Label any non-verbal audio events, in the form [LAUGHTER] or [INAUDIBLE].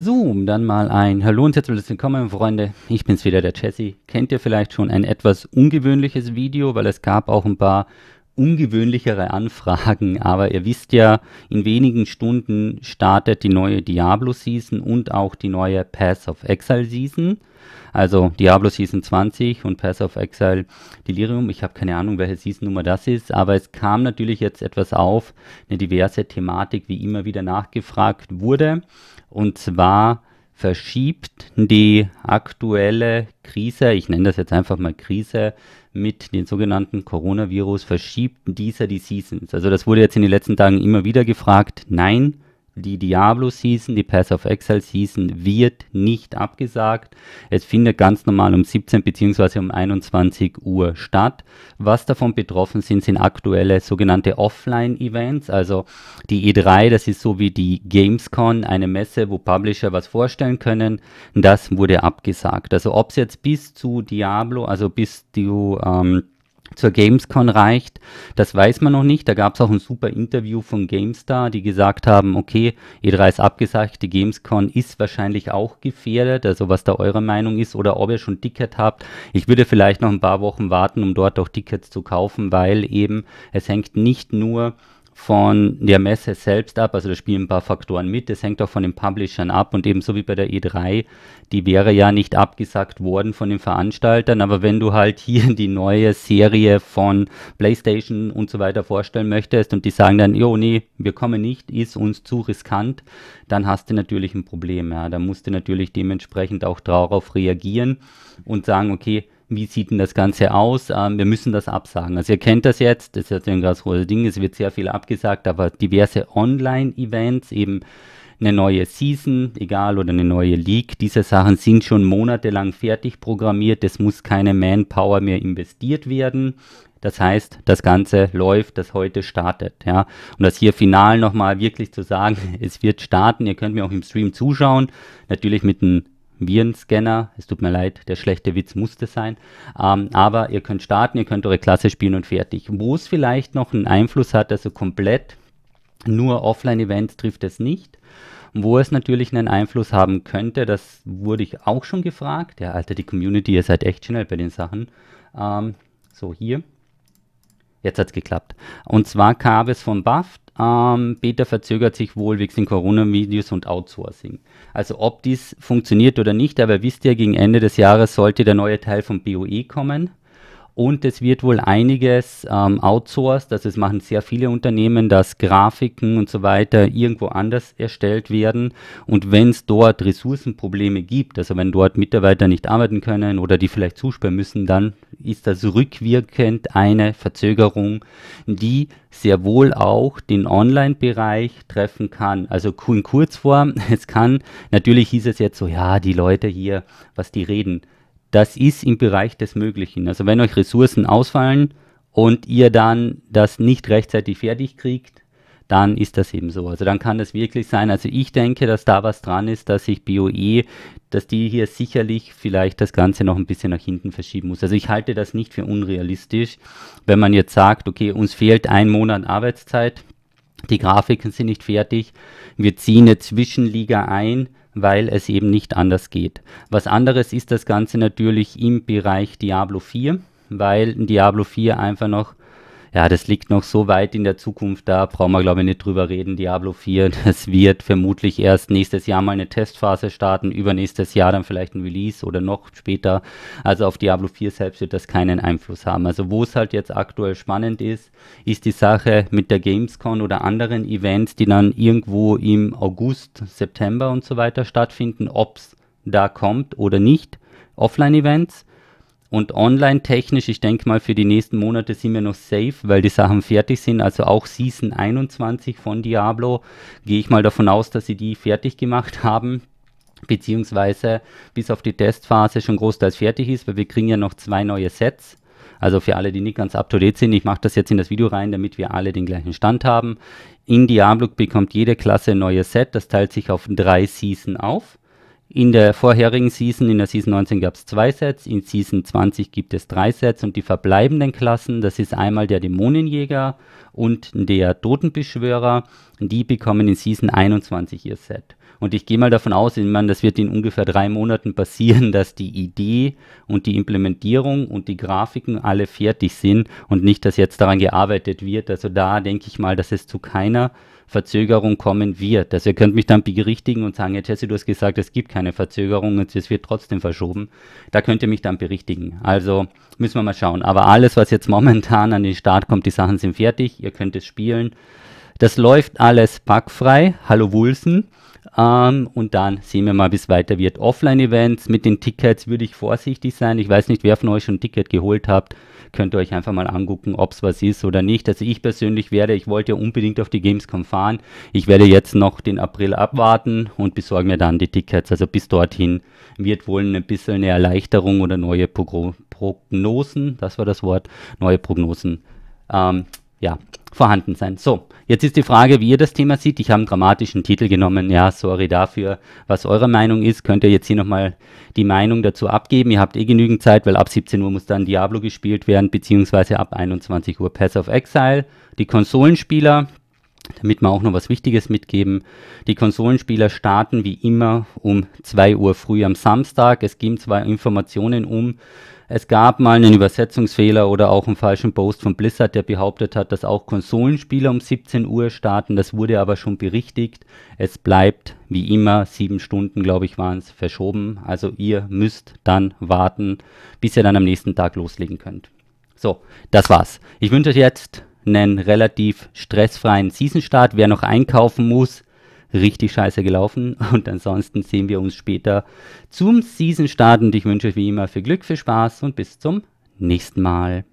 Zoom dann mal ein Hallo und herzlich willkommen, Freunde. Ich bin's wieder, der Jesse. Kennt ihr vielleicht schon ein etwas ungewöhnliches Video, weil es gab auch ein paar ungewöhnlichere Anfragen, aber ihr wisst ja, in wenigen Stunden startet die neue Diablo Season und auch die neue Pass of Exile Season. Also Diablo Season 20 und Pass of Exile Delirium. Ich habe keine Ahnung, welche Season-Nummer das ist, aber es kam natürlich jetzt etwas auf, eine diverse Thematik, wie immer wieder nachgefragt wurde. Und zwar verschiebt die aktuelle Krise, ich nenne das jetzt einfach mal Krise, mit den sogenannten Coronavirus, verschiebt dieser die Seasons. Also das wurde jetzt in den letzten Tagen immer wieder gefragt. Nein, die Diablo-Season, die Pass of Exile-Season wird nicht abgesagt. Es findet ganz normal um 17 bzw. um 21 Uhr statt. Was davon betroffen sind, sind aktuelle sogenannte Offline-Events, also die E3, das ist so wie die Gamescon, eine Messe, wo Publisher was vorstellen können. Das wurde abgesagt. Also ob es jetzt bis zu Diablo, also bis zu... Ähm, zur Gamescon reicht, das weiß man noch nicht. Da gab es auch ein super Interview von GameStar, die gesagt haben, okay, E3 ist abgesagt, die Gamescon ist wahrscheinlich auch gefährdet, also was da eure Meinung ist oder ob ihr schon Ticket habt. Ich würde vielleicht noch ein paar Wochen warten, um dort auch Tickets zu kaufen, weil eben es hängt nicht nur von der Messe selbst ab. Also da spielen ein paar Faktoren mit. Das hängt auch von den Publishern ab und ebenso wie bei der E3, die wäre ja nicht abgesagt worden von den Veranstaltern. Aber wenn du halt hier die neue Serie von PlayStation und so weiter vorstellen möchtest und die sagen dann, jo, nee, wir kommen nicht, ist uns zu riskant, dann hast du natürlich ein Problem. Ja. Da musst du natürlich dementsprechend auch darauf reagieren und sagen, okay, wie sieht denn das Ganze aus? Ähm, wir müssen das absagen. Also ihr kennt das jetzt, das ist jetzt ein ganz großes Ding, es wird sehr viel abgesagt, aber diverse Online-Events, eben eine neue Season, egal, oder eine neue League, diese Sachen sind schon monatelang fertig programmiert, es muss keine Manpower mehr investiert werden. Das heißt, das Ganze läuft, das heute startet. Ja. Und das hier final nochmal wirklich zu sagen, [LAUGHS] es wird starten, ihr könnt mir auch im Stream zuschauen, natürlich mit einem Virenscanner. Es tut mir leid, der schlechte Witz musste sein. Ähm, aber ihr könnt starten, ihr könnt eure Klasse spielen und fertig. Wo es vielleicht noch einen Einfluss hat, also komplett nur Offline-Events trifft es nicht. Wo es natürlich einen Einfluss haben könnte, das wurde ich auch schon gefragt. Ja, Alter, die Community, ihr seid echt schnell bei den Sachen. Ähm, so, hier. Jetzt hat es geklappt. Und zwar kam es von Buff, ähm, Beta verzögert sich wohl wegen Corona-Videos und Outsourcing. Also ob dies funktioniert oder nicht, aber wisst ihr, gegen Ende des Jahres sollte der neue Teil vom BOE kommen. Und es wird wohl einiges ähm, outsourced, also es machen sehr viele Unternehmen, dass Grafiken und so weiter irgendwo anders erstellt werden. Und wenn es dort Ressourcenprobleme gibt, also wenn dort Mitarbeiter nicht arbeiten können oder die vielleicht zusperren müssen, dann ist das rückwirkend eine Verzögerung, die sehr wohl auch den Online-Bereich treffen kann. Also in Kurzform, [LAUGHS] es kann, natürlich hieß es jetzt so, ja, die Leute hier, was die reden das ist im Bereich des Möglichen. Also wenn euch Ressourcen ausfallen und ihr dann das nicht rechtzeitig fertig kriegt, dann ist das eben so. Also dann kann das wirklich sein. Also ich denke, dass da was dran ist, dass sich BOE, dass die hier sicherlich vielleicht das Ganze noch ein bisschen nach hinten verschieben muss. Also ich halte das nicht für unrealistisch, wenn man jetzt sagt, okay, uns fehlt ein Monat Arbeitszeit, die Grafiken sind nicht fertig, wir ziehen eine Zwischenliga ein weil es eben nicht anders geht. Was anderes ist das Ganze natürlich im Bereich Diablo 4, weil Diablo 4 einfach noch ja, das liegt noch so weit in der Zukunft da, brauchen wir glaube ich nicht drüber reden. Diablo 4, [LAUGHS] das wird vermutlich erst nächstes Jahr mal eine Testphase starten, übernächstes Jahr dann vielleicht ein Release oder noch später. Also auf Diablo 4 selbst wird das keinen Einfluss haben. Also wo es halt jetzt aktuell spannend ist, ist die Sache mit der Gamescon oder anderen Events, die dann irgendwo im August, September und so weiter stattfinden, ob es da kommt oder nicht. Offline-Events und online technisch, ich denke mal, für die nächsten Monate sind wir noch safe, weil die Sachen fertig sind. Also auch Season 21 von Diablo gehe ich mal davon aus, dass sie die fertig gemacht [LAUGHS] haben beziehungsweise bis auf die Testphase schon großteils fertig ist, weil wir kriegen ja noch zwei neue Sets. Also für alle, die nicht ganz up-to-date sind, ich mache das jetzt in das Video rein, damit wir alle den gleichen Stand haben. In Diablo bekommt jede Klasse ein neues Set, das teilt sich auf drei Season auf. In der vorherigen Season, in der Season 19 gab es zwei Sets, in Season 20 gibt es drei Sets und die verbleibenden Klassen, das ist einmal der Dämonenjäger und der Totenbeschwörer, die bekommen in Season 21 ihr Set. Und ich gehe mal davon aus, ich meine, das wird in ungefähr drei Monaten passieren, [LAUGHS] dass die Idee und die Implementierung und die Grafiken alle fertig sind und nicht, dass jetzt daran gearbeitet wird. Also da denke ich mal, dass es zu keiner Verzögerung kommen wird. Also ihr könnt mich dann berichtigen und sagen, ja, Jesse, du hast gesagt, es gibt keine Verzögerung und es wird trotzdem verschoben. Da könnt ihr mich dann berichtigen. Also müssen wir mal schauen. Aber alles, was jetzt [LAUGHS] momentan an den Start kommt, die Sachen sind fertig, ihr könnt es spielen. Das läuft alles packfrei. Hallo Wulsen. Ähm, und dann sehen wir mal, wie es weiter wird. Offline-Events mit den Tickets würde ich vorsichtig sein. Ich weiß nicht, wer von euch schon ein Ticket geholt habt. Könnt ihr euch einfach mal angucken, ob es was ist oder nicht. Also ich persönlich werde, ich wollte ja unbedingt auf die Gamescom fahren. Ich werde jetzt noch den April abwarten und besorgen mir dann die Tickets. Also bis dorthin wird wohl ein bisschen eine Erleichterung oder neue Pro Prognosen, das war das Wort, neue Prognosen ähm, ja, vorhanden sein. So, jetzt ist die Frage, wie ihr das Thema seht. Ich habe einen dramatischen Titel genommen. Ja, sorry dafür, was eure Meinung ist. Könnt ihr jetzt hier nochmal die Meinung dazu abgeben. Ihr habt eh genügend Zeit, weil ab 17 Uhr muss dann Diablo gespielt werden, beziehungsweise ab 21 Uhr Pass of Exile. Die Konsolenspieler, damit wir auch noch was Wichtiges mitgeben. Die Konsolenspieler starten wie immer um 2 Uhr früh am Samstag. Es ging zwar Informationen um es gab mal einen Übersetzungsfehler oder auch einen falschen Post von Blizzard, der behauptet hat, dass auch Konsolenspiele um 17 Uhr starten. Das wurde aber schon berichtigt. Es bleibt wie immer sieben Stunden, glaube ich, waren es verschoben. Also ihr müsst dann warten, bis ihr dann am nächsten Tag loslegen könnt. So, das war's. Ich wünsche euch jetzt einen relativ stressfreien Season-Start. Wer noch einkaufen muss, richtig scheiße gelaufen. [LAUGHS] Und ansonsten sehen wir uns später zum season starten. Und ich wünsche euch wie immer viel Glück, viel Spaß und bis zum nächsten Mal.